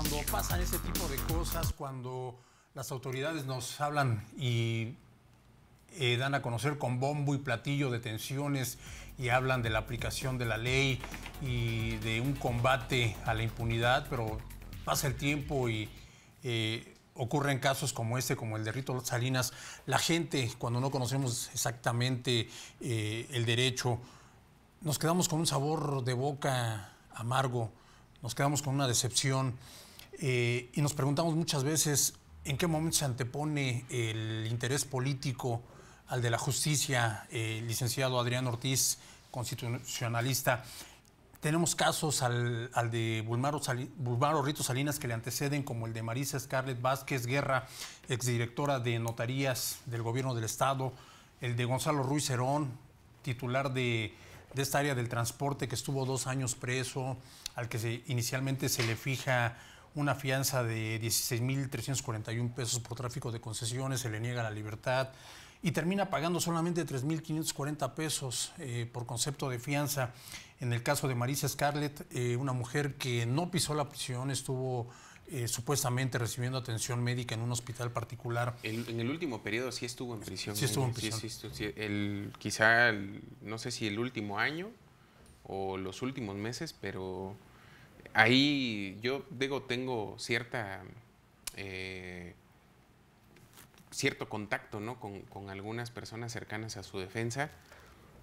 cuando pasan ese tipo de cosas, cuando las autoridades nos hablan y eh, dan a conocer con bombo y platillo detenciones y hablan de la aplicación de la ley y de un combate a la impunidad, pero pasa el tiempo y eh, ocurren casos como este, como el de Rito Salinas. La gente, cuando no conocemos exactamente eh, el derecho, nos quedamos con un sabor de boca amargo, nos quedamos con una decepción. Eh, y nos preguntamos muchas veces en qué momento se antepone el interés político al de la justicia, eh, licenciado Adrián Ortiz, constitucionalista. Tenemos casos al, de Bulmaro, Rito Salinas que le anteceden, como el de Marisa Scarlett Vázquez Guerra, exdirectora de notarías del gobierno del Estado, el de Gonzalo Ruiz Herón, titular de, esta área del transporte que estuvo dos años preso, al que inicialmente se le fija una fianza de 16.341 pesos por tráfico de concesiones, se le niega la libertad y termina pagando solamente 3.540 pesos eh, por concepto de fianza. En el caso de Marisa Scarlett, eh, una mujer que no pisó la prisión, estuvo eh, supuestamente recibiendo atención médica en un hospital particular. en el último periodo sí estuvo en prisión. Sí estuvo en prisión. el, quizá, no sé si el último año o los últimos meses, pero ahí yo digo, tengo cierta... Eh, cierto contacto con, algunas personas cercanas a su defensa,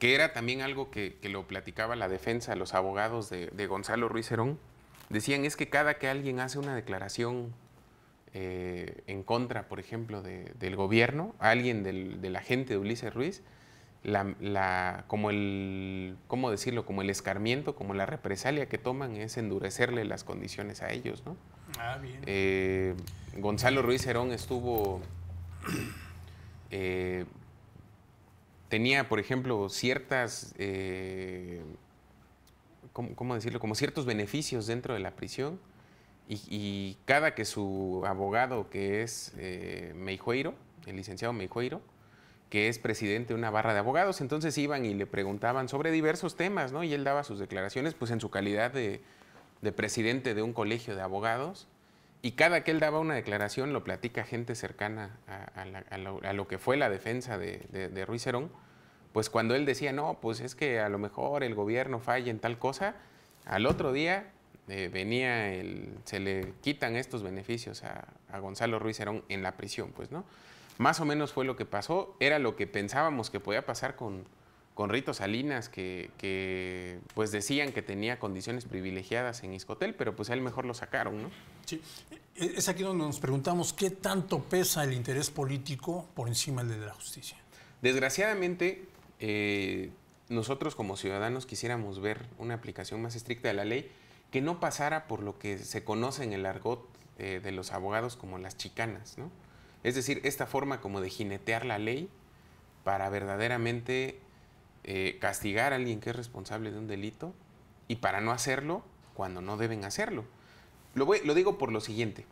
que era también algo que, lo platicaba la defensa, los abogados de, Gonzalo Ruiz Herón, decían es que cada que alguien hace una declaración eh, en contra, por ejemplo, del gobierno, alguien del, de la gente de Ulises Ruiz, la, la, como el, ¿cómo decirlo? Como el escarmiento, como la represalia que toman es endurecerle las condiciones a ellos, ¿no? Ah, eh, Gonzalo Ruiz Herón estuvo, eh, tenía, por ejemplo, ciertas, eh, decirlo? Como ciertos beneficios dentro de la prisión y, y cada que su abogado, que es Meijueiro, el licenciado Meijueiro, que es presidente de una barra de abogados. Entonces iban y le preguntaban sobre diversos temas, ¿no? Y él daba sus declaraciones, pues en su calidad de, presidente de un colegio de abogados. Y cada que él daba una declaración lo platica gente cercana a, lo, que fue la defensa de, de, Ruiz Herón. Pues cuando él decía, no, pues es que a lo mejor el gobierno falla en tal cosa, al otro día eh, venía se le quitan estos beneficios a, Gonzalo Ruiz Herón en la prisión, pues, ¿no? Más o menos fue lo que pasó, era lo que pensábamos que podía pasar con, con Rito Salinas, que, pues decían que tenía condiciones privilegiadas en Iscotel, pero pues a él mejor lo sacaron, ¿no? Sí, e, es aquí donde nos preguntamos qué tanto pesa el interés político por encima del de la justicia. Desgraciadamente, eh, nosotros como ciudadanos quisiéramos ver una aplicación más estricta de la ley que no pasara por lo que se conoce en el argot eh, de los abogados como las chicanas, ¿no? Es decir, esta forma como de jinetear la ley para verdaderamente eh, castigar a alguien que es responsable de un delito y para no hacerlo cuando no deben hacerlo. Lo, lo digo por lo siguiente.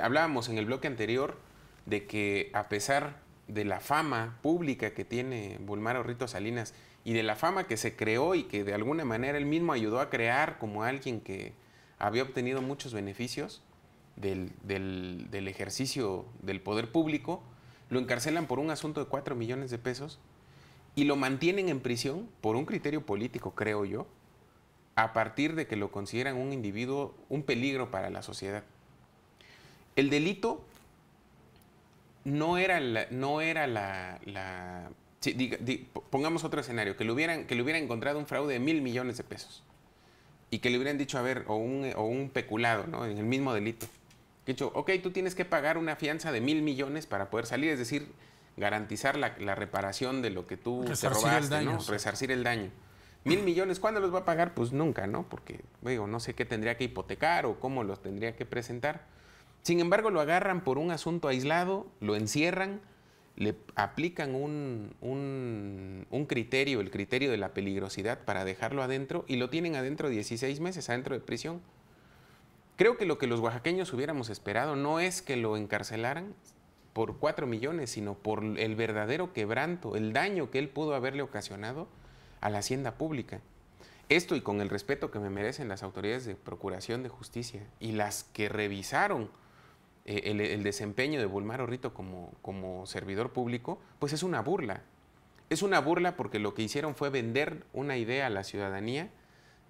Hablábamos en el bloque anterior de que a pesar de la fama pública que tiene Bulmaro Rito Salinas y de la fama que se creó y que de alguna manera él mismo ayudó a crear como alguien que había obtenido muchos beneficios, del, del, ejercicio del poder público, lo encarcelan por un asunto de 4 millones de pesos y lo mantienen en prisión por un criterio político, creo yo, a partir de que lo consideran un individuo, un peligro para la sociedad. El delito no era la... No era la, pongamos otro escenario, que le, hubieran, que le hubieran encontrado un fraude de mil millones de pesos y que le hubieran dicho, a ver, o un, o un peculado, ¿no? en el mismo delito dicho, ok, tú tienes que pagar una fianza de mil millones para poder salir, es decir, garantizar la, reparación de lo que tú te robaste, resarcir el daño. Mil millones, ¿cuándo los va a pagar? Pues nunca, ¿no? Porque, digo, no sé qué tendría que hipotecar o cómo los tendría que presentar. Sin embargo, lo agarran por un asunto aislado, lo encierran, le aplican un, un, criterio, el criterio de la peligrosidad para dejarlo adentro y lo tienen adentro 16 meses, adentro de prisión. Creo que lo que los oaxaqueños hubiéramos esperado no es que lo encarcelaran por cuatro millones, sino por el verdadero quebranto, el daño que él pudo haberle ocasionado a la hacienda pública. Esto y con el respeto que me merecen las autoridades de Procuración de Justicia y las que revisaron eh, el, desempeño de Bulmaro Rito como, como servidor público, pues es una burla. Es una burla porque lo que hicieron fue vender una idea a la ciudadanía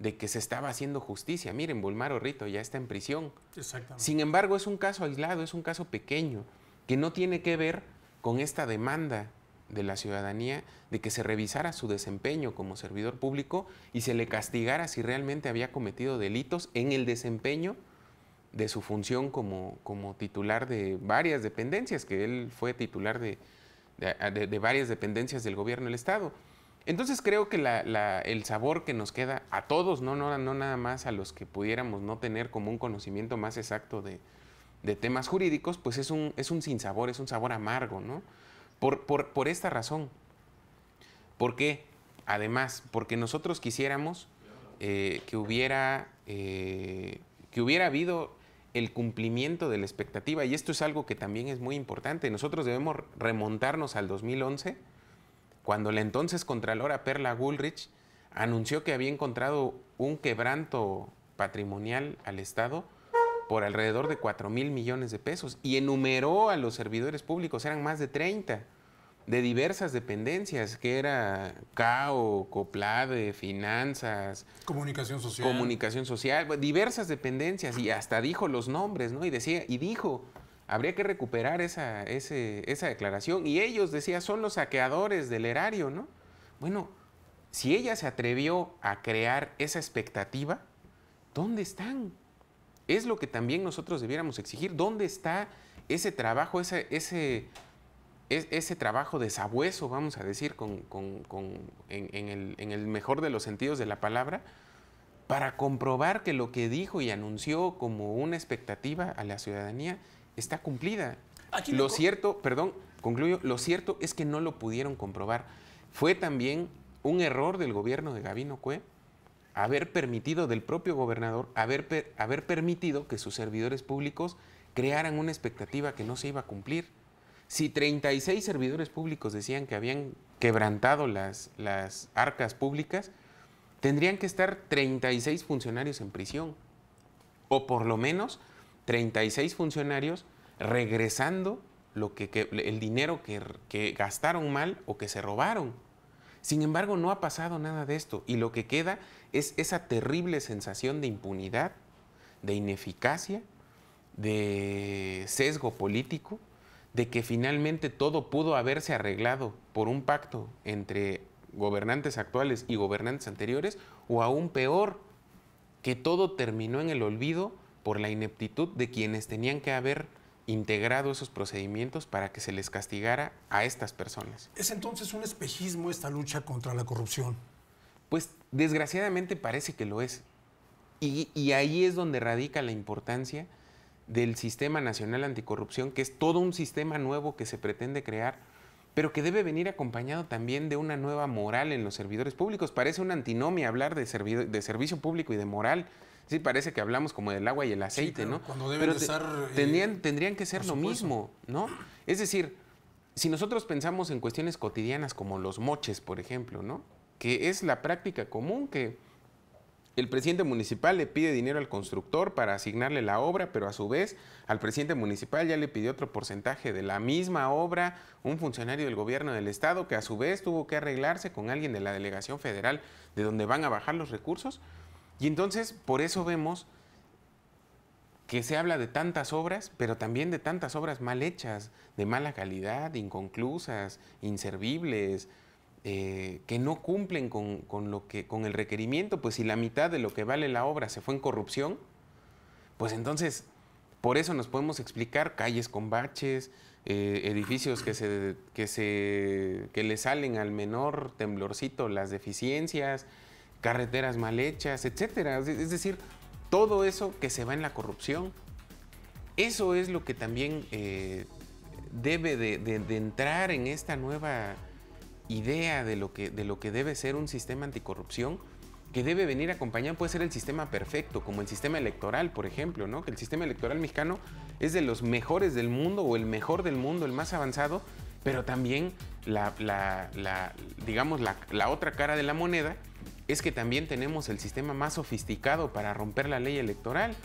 de que se estaba haciendo justicia. Miren, Bulmaro Rito ya está en prisión. Sin embargo, es un caso aislado, es un caso pequeño, que no tiene que ver con esta demanda de la ciudadanía de que se revisara su desempeño como servidor público y se le castigara si realmente había cometido delitos en el desempeño de su función como, como titular de varias dependencias, que él fue titular de varias dependencias del gobierno del Estado. Entonces creo que el sabor que nos queda a todos, ¿no? nada más a los que pudiéramos no tener como un conocimiento más exacto de, temas jurídicos, pues es un, es un sinsabor, es un sabor amargo, ¿no? Por, esta razón. ¿Por qué? Además, porque nosotros quisiéramos eh, que, hubiera, eh, que hubiera habido el cumplimiento de la expectativa, y esto es algo que también es muy importante. Nosotros debemos remontarnos al 2011 cuando la entonces Contralora Perla Gulrich anunció que había encontrado un quebranto patrimonial al Estado por alrededor de 4 mil millones de pesos y enumeró a los servidores públicos, eran más de 30, de diversas dependencias, que era CAO, COPLADE, Finanzas. Comunicación Social. Comunicación Social, diversas dependencias y hasta dijo los nombres, ¿no? Y decía, y dijo, habría que recuperar esa, declaración. Y ellos, decía, son los saqueadores del erario, ¿no? Bueno, si ella se atrevió a crear esa expectativa, ¿dónde están? Es lo que también nosotros debiéramos exigir. ¿Dónde está ese trabajo, ese, ese trabajo de sabueso, vamos a decir, el, en el mejor de los sentidos de la palabra? para comprobar que lo que dijo y anunció como una expectativa a la ciudadanía está cumplida. lo cierto, perdón, concluyo, lo cierto es que no lo pudieron comprobar. Fue también un error del gobierno de Gabino Cue haber permitido, del propio gobernador, haber, haber permitido que sus servidores públicos crearan una expectativa que no se iba a cumplir. Si 36 servidores públicos decían que habían quebrantado las, las arcas públicas, tendrían que estar 36 funcionarios en prisión, o por lo menos 36 funcionarios regresando lo que, el dinero que, que gastaron mal o que se robaron. Sin embargo, no ha pasado nada de esto y lo que queda es esa terrible sensación de impunidad, de ineficacia, de sesgo político, de que finalmente todo pudo haberse arreglado por un pacto entre gobernantes actuales y gobernantes anteriores, o aún peor, que todo terminó en el olvido por la ineptitud de quienes tenían que haber integrado esos procedimientos para que se les castigara a estas personas. ¿Es entonces un espejismo esta lucha contra la corrupción? Pues desgraciadamente parece que lo es. Y, ahí es donde radica la importancia del Sistema Nacional Anticorrupción, que es todo un sistema nuevo que se pretende crear, pero que debe venir acompañado también de una nueva moral en los servidores públicos. Parece una antinomia hablar de servicio público y de moral, Sí, parece que hablamos como del agua y el aceite, ¿no? Cuando Pero eh, tendrían, que ser lo mismo, ¿no? Es decir, si nosotros pensamos en cuestiones cotidianas como los moches, por ejemplo, ¿no? Que es la práctica común que el presidente municipal le pide dinero al constructor para asignarle la obra, pero a su vez al presidente municipal ya le pidió otro porcentaje de la misma obra un funcionario del gobierno del estado que a su vez tuvo que arreglarse con alguien de la delegación federal de donde van a bajar los recursos. Y entonces, por eso vemos que se habla de tantas obras, pero también de tantas obras mal hechas, de mala calidad, inconclusas, inservibles, eh, que no cumplen con, lo con el requerimiento, pues si la mitad de lo que vale la obra se fue en corrupción, pues entonces por eso nos podemos explicar calles con baches, eh, edificios que, que le salen al menor temblorcito las deficiencias, carreteras mal hechas, etcétera. Es decir, todo eso que se va en la corrupción, eso es lo que también eh, debe de, entrar en esta nueva idea de lo, que, de lo que debe ser un sistema anticorrupción que debe venir acompañado, puede ser el sistema perfecto, como el sistema electoral, por ejemplo, ¿no? que el sistema electoral mexicano es de los mejores del mundo o el mejor del mundo, el más avanzado, pero también la, digamos, la otra cara de la moneda es que también tenemos el sistema más sofisticado para romper la ley electoral.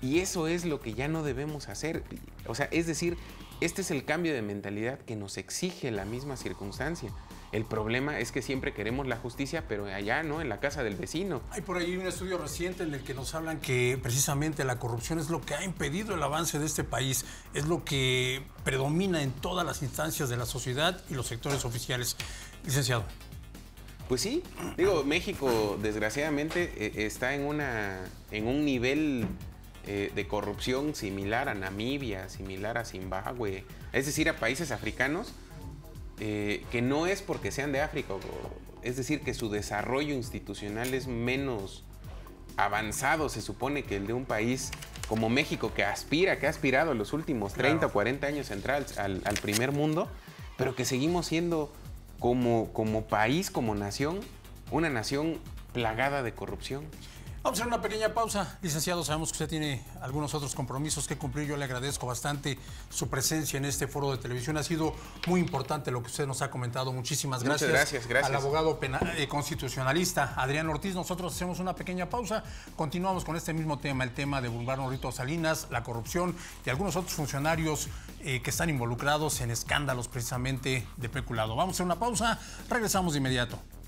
Y eso es lo que ya no debemos hacer. O sea, es decir, este es el cambio de mentalidad que nos exige la misma circunstancia. El problema es que siempre queremos la justicia, pero allá, ¿no? En la casa del vecino. Hay por ahí un estudio reciente en el que nos hablan que precisamente la corrupción es lo que ha impedido el avance de este país, es lo que predomina en todas las instancias de la sociedad y los sectores oficiales. Licenciado. Pues sí, digo, México desgraciadamente e, está en, una, en un nivel eh, de corrupción similar a Namibia, similar a Zimbabue, es decir, a países africanos, eh, que no es porque sean de África, es decir, que su desarrollo institucional es menos avanzado, se supone, que el de un país como México, que aspira, que ha aspirado en los últimos 30 o 40 años centrales al primer mundo, pero que seguimos siendo como, como país, como nación, una nación plagada de corrupción. Vamos a hacer una pequeña pausa. Licenciado, sabemos que usted tiene algunos otros compromisos que cumplir. Yo le agradezco bastante su presencia en este foro de televisión. Ha sido muy importante lo que usted nos ha comentado. Muchísimas gracias. Al abogado penal, eh, constitucionalista Adrián Ortiz. Nosotros hacemos una pequeña pausa. Continuamos con este mismo tema, el tema de Humberto Rito Salinas, la corrupción y algunos otros funcionarios eh, que están involucrados en escándalos precisamente de peculado. Vamos a hacer una pausa. Regresamos de inmediato.